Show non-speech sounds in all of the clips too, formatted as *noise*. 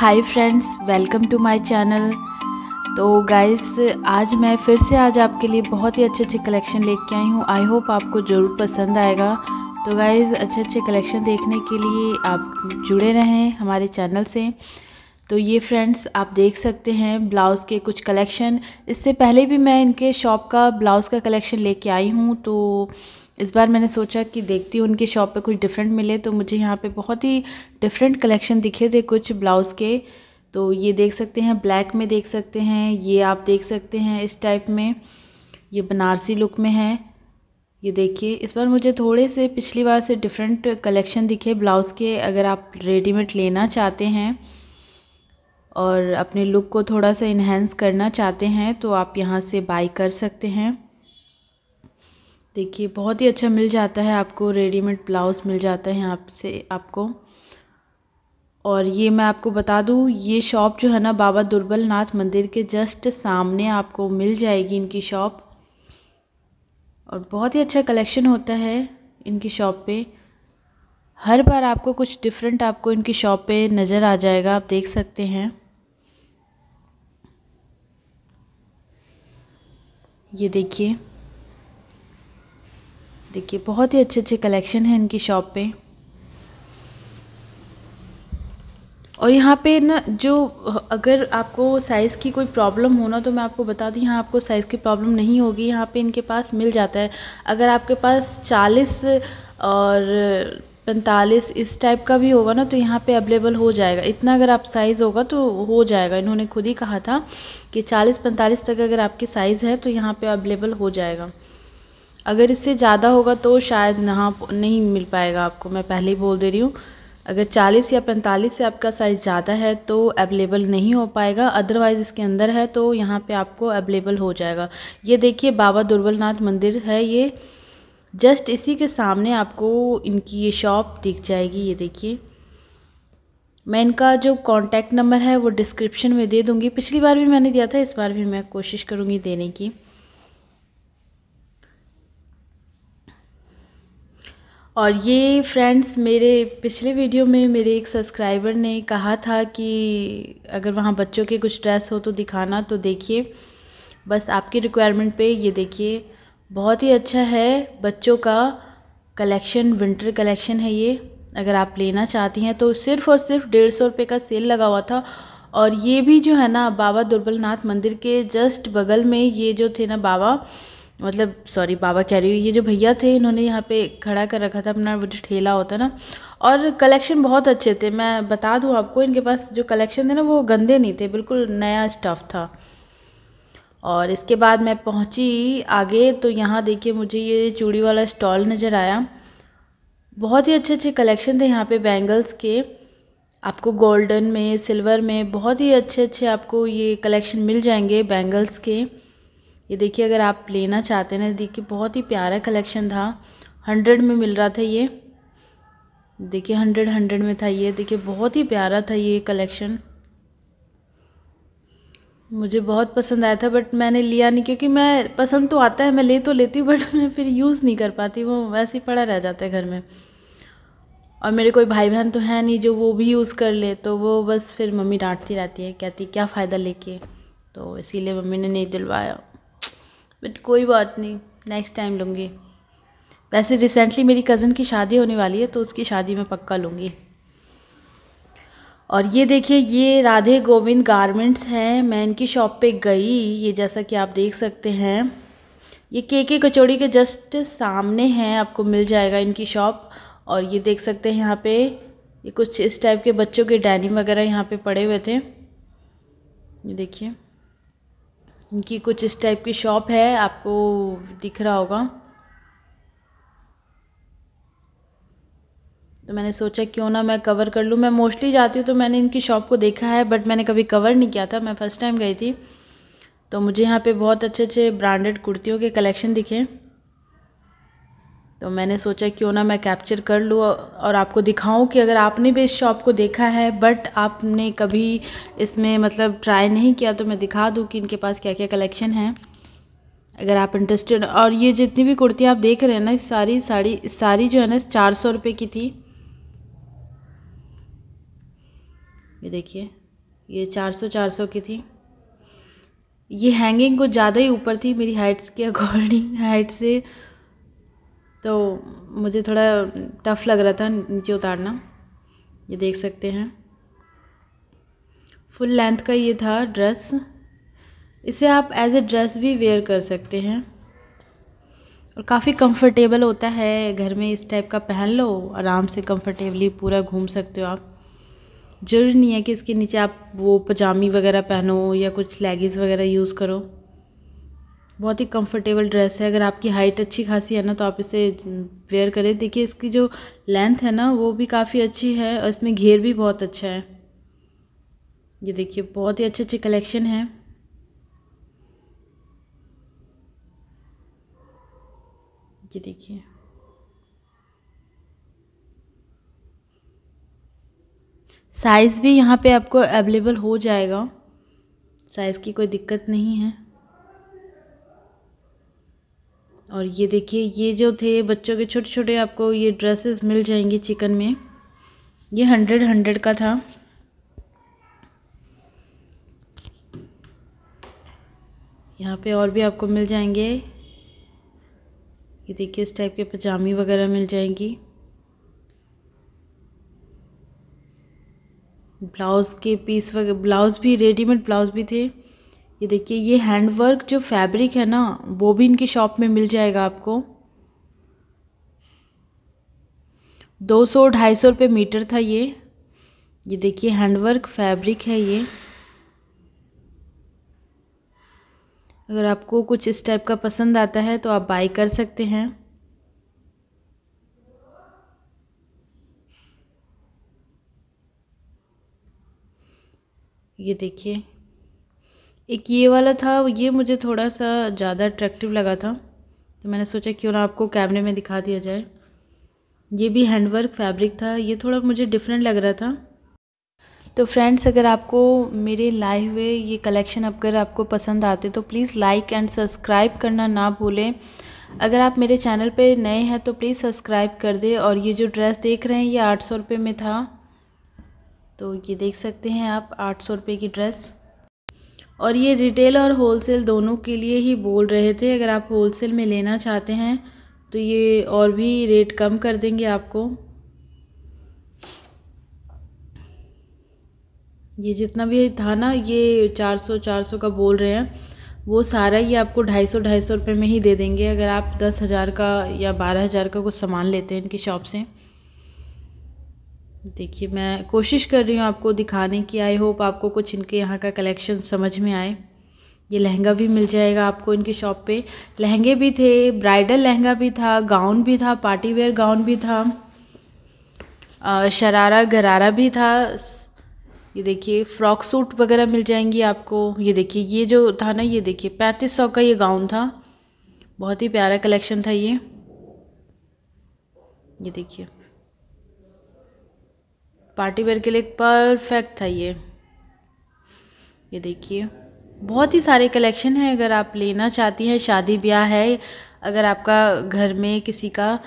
hi friends welcome to my channel तो guys आज मैं फिर से आज आपके लिए बहुत ही अच्छे अच्छे कलेक्शन लेके आई हूँ आई होप आपको ज़रूर पसंद आएगा तो गाइस अच्छे अच्छे कलेक्शन देखने के लिए आप जुड़े रहें हमारे चैनल से तो ये फ्रेंड्स आप देख सकते हैं ब्लाउज़ के कुछ कलेक्शन इससे पहले भी मैं इनके शॉप का ब्लाउज़ का कलेक्शन लेके आई हूँ तो इस बार मैंने सोचा कि देखती हूँ उनके शॉप पे कुछ डिफरेंट मिले तो मुझे यहाँ पे बहुत ही डिफरेंट कलेक्शन दिखे थे कुछ ब्लाउज़ के तो ये देख सकते हैं ब्लैक में देख सकते हैं ये आप देख सकते हैं इस टाइप में ये बनारसी लुक में है ये देखिए इस बार मुझे थोड़े से पिछली बार से डिफरेंट कलेक्शन दिखे ब्लाउज़ के अगर आप रेडीमेड लेना चाहते हैं और अपने लुक को थोड़ा सा इन्हेंस करना चाहते हैं तो आप यहाँ से बाई कर सकते हैं देखिए बहुत ही अच्छा मिल जाता है आपको रेडीमेड ब्लाउज़ मिल जाता है यहाँ से आपको और ये मैं आपको बता दूँ ये शॉप जो है ना बाबा दुर्बल नाथ मंदिर के जस्ट सामने आपको मिल जाएगी इनकी शॉप और बहुत ही अच्छा कलेक्शन होता है इनकी शॉप पे हर बार आपको कुछ डिफरेंट आपको इनकी शॉप पे नज़र आ जाएगा आप देख सकते हैं ये देखिए देखिए बहुत ही अच्छे अच्छे कलेक्शन हैं इनकी शॉप पे और यहाँ पे ना जो अगर आपको साइज़ की कोई प्रॉब्लम हो ना तो मैं आपको बता दूँ यहाँ आपको साइज़ की प्रॉब्लम नहीं होगी यहाँ पे इनके पास मिल जाता है अगर आपके पास 40 और पैंतालीस इस टाइप का भी होगा ना तो यहाँ पे अवेलेबल हो जाएगा इतना अगर आप साइज़ होगा तो हो जाएगा इन्होंने खुद ही कहा था कि चालीस पैंतालीस तक अगर आपकी साइज़ है तो यहाँ पे अवेलेबल हो जाएगा अगर इससे ज़्यादा होगा तो शायद यहाँ नहीं मिल पाएगा आपको मैं पहले ही बोल दे रही हूँ अगर चालीस या पैंतालीस से आपका साइज़ ज़्यादा है तो अवेलेबल नहीं हो पाएगा अदरवाइज़ इसके अंदर है तो यहाँ पर आपको अवेलेबल हो जाएगा ये देखिए बाबा दुर्बलनाथ मंदिर है ये जस्ट इसी के सामने आपको इनकी ये शॉप दिख जाएगी ये देखिए मैं इनका जो कांटेक्ट नंबर है वो डिस्क्रिप्शन में दे दूँगी पिछली बार भी मैंने दिया था इस बार भी मैं कोशिश करूँगी देने की और ये फ्रेंड्स मेरे पिछले वीडियो में मेरे एक सब्सक्राइबर ने कहा था कि अगर वहाँ बच्चों के कुछ ड्रेस हो तो दिखाना तो देखिए बस आपकी रिक्वायरमेंट पे ये देखिए बहुत ही अच्छा है बच्चों का कलेक्शन विंटर कलेक्शन है ये अगर आप लेना चाहती हैं तो सिर्फ़ और सिर्फ डेढ़ सौ रुपये का सेल लगा हुआ था और ये भी जो है ना बाबा दुर्बल नाथ मंदिर के जस्ट बगल में ये जो थे ना बाबा मतलब सॉरी बाबा कह रही हूँ ये जो भैया थे इन्होंने यहाँ पे खड़ा कर रखा था अपना वो जो ठेला होता ना और कलेक्शन बहुत अच्छे थे मैं बता दूँ आपको इनके पास जो कलेक्शन थे ना वो गंदे नहीं थे बिल्कुल नया स्टफ़ था और इसके बाद मैं पहुंची आगे तो यहाँ देखिए मुझे ये चूड़ी वाला स्टॉल नज़र आया बहुत ही अच्छे अच्छे कलेक्शन थे यहाँ पे बैंगल्स के आपको गोल्डन में सिल्वर में बहुत ही अच्छे अच्छे आपको ये कलेक्शन मिल जाएंगे बैंगल्स के ये देखिए अगर आप लेना चाहते हैं देखिए बहुत ही प्यारा कलेक्शन था हंड्रेड में मिल रहा था ये देखिए हंड्रेड हंड्रेड में था ये देखिए बहुत ही प्यारा था ये कलेक्शन मुझे बहुत पसंद आया था बट मैंने लिया नहीं क्योंकि मैं पसंद तो आता है मैं ले तो लेती हूँ बट *laughs* मैं फिर यूज़ नहीं कर पाती वो वैसे ही पड़ा रह जाता है घर में और मेरे कोई भाई बहन तो है नहीं जो वो भी यूज़ कर ले तो वो बस फिर मम्मी डांटती रहती है कहती क्या फ़ायदा लेके तो इसीलिए मम्मी ने नहीं दिलवाया बट कोई बात नहीं नेक्स्ट टाइम लूँगी वैसे रिसेंटली मेरी कज़न की शादी होने वाली है तो उसकी शादी में पक्का लूँगी और ये देखिए ये राधे गोविंद गारमेंट्स हैं मैं इनकी शॉप पे गई ये जैसा कि आप देख सकते हैं ये के के कचौड़ी के जस्ट सामने हैं आपको मिल जाएगा इनकी शॉप और ये देख सकते हैं यहाँ पे ये कुछ इस टाइप के बच्चों के डैनी वगैरह यहाँ पे पड़े हुए थे ये देखिए इनकी कुछ इस टाइप की शॉप है आपको दिख रहा होगा तो मैंने सोचा क्यों ना मैं कवर कर लूँ मैं मोस्टली जाती हूँ तो मैंने इनकी शॉप को देखा है बट मैंने कभी कवर नहीं किया था मैं फ़र्स्ट टाइम गई थी तो मुझे यहाँ पे बहुत अच्छे अच्छे ब्रांडेड कुर्तियों के कलेक्शन दिखे तो मैंने सोचा क्यों ना मैं कैप्चर कर लूँ और आपको दिखाऊं कि अगर आपने भी इस शॉप को देखा है बट आपने कभी इसमें मतलब ट्राई नहीं किया तो मैं दिखा दूँ कि इनके पास क्या क्या कलेक्शन है अगर आप इंटरेस्टेड और ये जितनी भी कुर्तियाँ आप देख रहे हैं ना सारी साड़ी सारी जो है ना चार सौ रुपये की थी ये देखिए ये चार सौ चार सौ की थी ये हैंगिंग कुछ ज़्यादा ही ऊपर थी मेरी हाइट्स के अकॉर्डिंग हाइट से तो मुझे थोड़ा टफ़ लग रहा था नीचे उतारना ये देख सकते हैं फुल लेंथ का ये था ड्रेस इसे आप एज ए ड्रेस भी वेयर कर सकते हैं और काफ़ी कंफर्टेबल होता है घर में इस टाइप का पहन लो आराम से कंफर्टेबली पूरा घूम सकते हो आप ज़रूरी नहीं है कि इसके नीचे आप वो पजामी वगैरह पहनो या कुछ लेगिंग्स वगैरह यूज़ करो बहुत ही कंफर्टेबल ड्रेस है अगर आपकी हाइट अच्छी खासी है ना तो आप इसे वेयर करें देखिए इसकी जो लेंथ है ना वो भी काफ़ी अच्छी है और इसमें घेर भी बहुत अच्छा है ये देखिए बहुत ही अच्छे अच्छे कलेक्शन है ये देखिए साइज़ भी यहाँ पे आपको अवेलेबल हो जाएगा साइज़ की कोई दिक्कत नहीं है और ये देखिए ये जो थे बच्चों के छोटे छोटे आपको ये ड्रेसेस मिल जाएंगे चिकन में ये हंड्रेड हंड्रेड का था यहाँ पे और भी आपको मिल जाएंगे ये देखिए इस टाइप के पजामी वगैरह मिल जाएंगी ब्लाउज़ के पीस वगैरह ब्लाउज़ भी रेडीमेड ब्लाउज़ भी थे ये देखिए ये हैंडवर्क जो फैब्रिक है ना वो भी इनकी शॉप में मिल जाएगा आपको दो सौ ढाई सौ रुपये मीटर था ये ये देखिए हैंडवर्क फैब्रिक है ये अगर आपको कुछ इस टाइप का पसंद आता है तो आप बाई कर सकते हैं ये देखिए एक ये वाला था ये मुझे थोड़ा सा ज़्यादा अट्रैक्टिव लगा था तो मैंने सोचा क्यों ना आपको कैमरे में दिखा दिया जाए ये भी हैंडवर्क फैब्रिक था ये थोड़ा मुझे डिफरेंट लग रहा था तो फ्रेंड्स अगर आपको मेरे लाए हुए ये कलेक्शन अगर आपको पसंद आते तो प्लीज़ लाइक एंड सब्सक्राइब करना ना भूलें अगर आप मेरे चैनल पे नए हैं तो प्लीज़ सब्सक्राइब कर दें और ये जो ड्रेस देख रहे हैं ये आठ सौ रुपये में था तो ये देख सकते हैं आप आठ सौ रुपये की ड्रेस और ये रिटेल और होलसेल दोनों के लिए ही बोल रहे थे अगर आप होलसेल में लेना चाहते हैं तो ये और भी रेट कम कर देंगे आपको ये जितना भी था ना ये चार सौ चार सौ का बोल रहे हैं वो सारा ये आपको ढाई सौ ढाई सौ रुपये में ही दे देंगे अगर आप दस हज़ार का या बारह हज़ार का कुछ सामान लेते हैं इनकी शॉप से देखिए मैं कोशिश कर रही हूँ आपको दिखाने की आई होप आपको कुछ इनके यहाँ का कलेक्शन समझ में आए ये लहंगा भी मिल जाएगा आपको इनकी शॉप पे लहंगे भी थे ब्राइडल लहंगा भी था गाउन भी था पार्टी वेयर गाउन भी था शरारा गरारा भी था ये देखिए फ्रॉक सूट वगैरह मिल जाएंगी आपको ये देखिए ये जो था ना ये देखिए पैंतीस सौ का ये गाउन था बहुत ही प्यारा कलेक्शन था ये ये देखिए पार्टी वेयर के लिए परफेक्ट था ये ये देखिए बहुत ही सारे कलेक्शन हैं अगर आप लेना चाहती हैं शादी ब्याह है अगर आपका घर में किसी का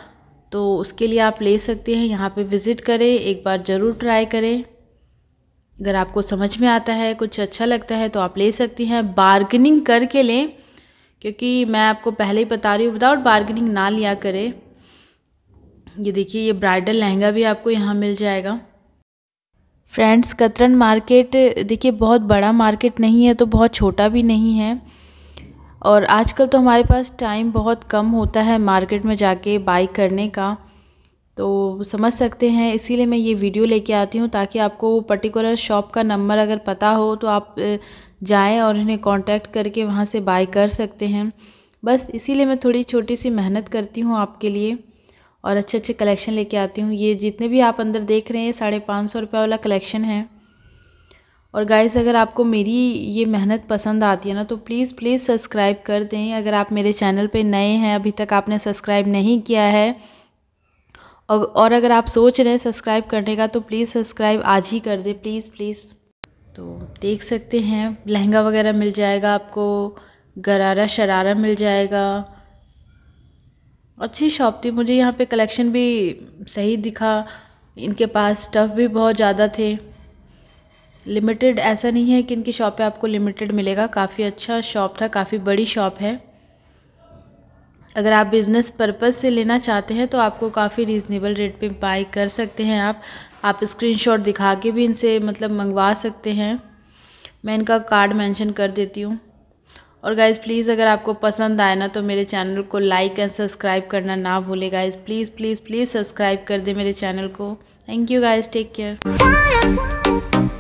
तो उसके लिए आप ले सकते हैं यहाँ पे विज़िट करें एक बार ज़रूर ट्राई करें अगर आपको समझ में आता है कुछ अच्छा लगता है तो आप ले सकती हैं बार्गनिंग करके लें क्योंकि मैं आपको पहले ही बता रही हूँ विदाउट बार्गनिंग ना लिया करें ये देखिए ये ब्राइडल लहंगा भी आपको यहाँ मिल जाएगा फ्रेंड्स कतरन मार्केट देखिए बहुत बड़ा मार्केट नहीं है तो बहुत छोटा भी नहीं है और आजकल तो हमारे पास टाइम बहुत कम होता है मार्केट में जाके बाई करने का तो समझ सकते हैं इसीलिए मैं ये वीडियो लेके आती हूँ ताकि आपको पर्टिकुलर शॉप का नंबर अगर पता हो तो आप जाएं और इन्हें कांटेक्ट करके वहाँ से बाय कर सकते हैं बस इसीलिए मैं थोड़ी छोटी सी मेहनत करती हूँ आपके लिए और अच्छे अच्छे कलेक्शन लेके आती हूँ ये जितने भी आप अंदर देख रहे हैं साढ़े पाँच सौ रुपये वाला कलेक्शन है और गाइस अगर आपको मेरी ये मेहनत पसंद आती है ना तो प्लीज़ प्लीज़ सब्सक्राइब कर दें अगर आप मेरे चैनल पे नए हैं अभी तक आपने सब्सक्राइब नहीं किया है और, और अगर आप सोच रहे हैं सब्सक्राइब करने का तो प्लीज़ सब्सक्राइब आज ही कर दें प्लीज़ प्लीज़ तो देख सकते हैं लहंगा वगैरह मिल जाएगा आपको गरारा शरारा मिल जाएगा अच्छी शॉप थी मुझे यहाँ पे कलेक्शन भी सही दिखा इनके पास स्टफ़ भी बहुत ज़्यादा थे लिमिटेड ऐसा नहीं है कि इनकी शॉप पे आपको लिमिटेड मिलेगा काफ़ी अच्छा शॉप था काफ़ी बड़ी शॉप है अगर आप बिज़नेस पर्पज़ से लेना चाहते हैं तो आपको काफ़ी रीज़नेबल रेट पे बाई कर सकते हैं आप आप स्क्रीनशॉट दिखा के भी इनसे मतलब मंगवा सकते हैं मैं इनका कार्ड मेंशन कर देती हूँ और गाइज़ प्लीज़ अगर आपको पसंद आए ना तो मेरे चैनल को लाइक एंड सब्सक्राइब करना ना भूले guys please please please subscribe कर दे मेरे चैनल को thank you guys take care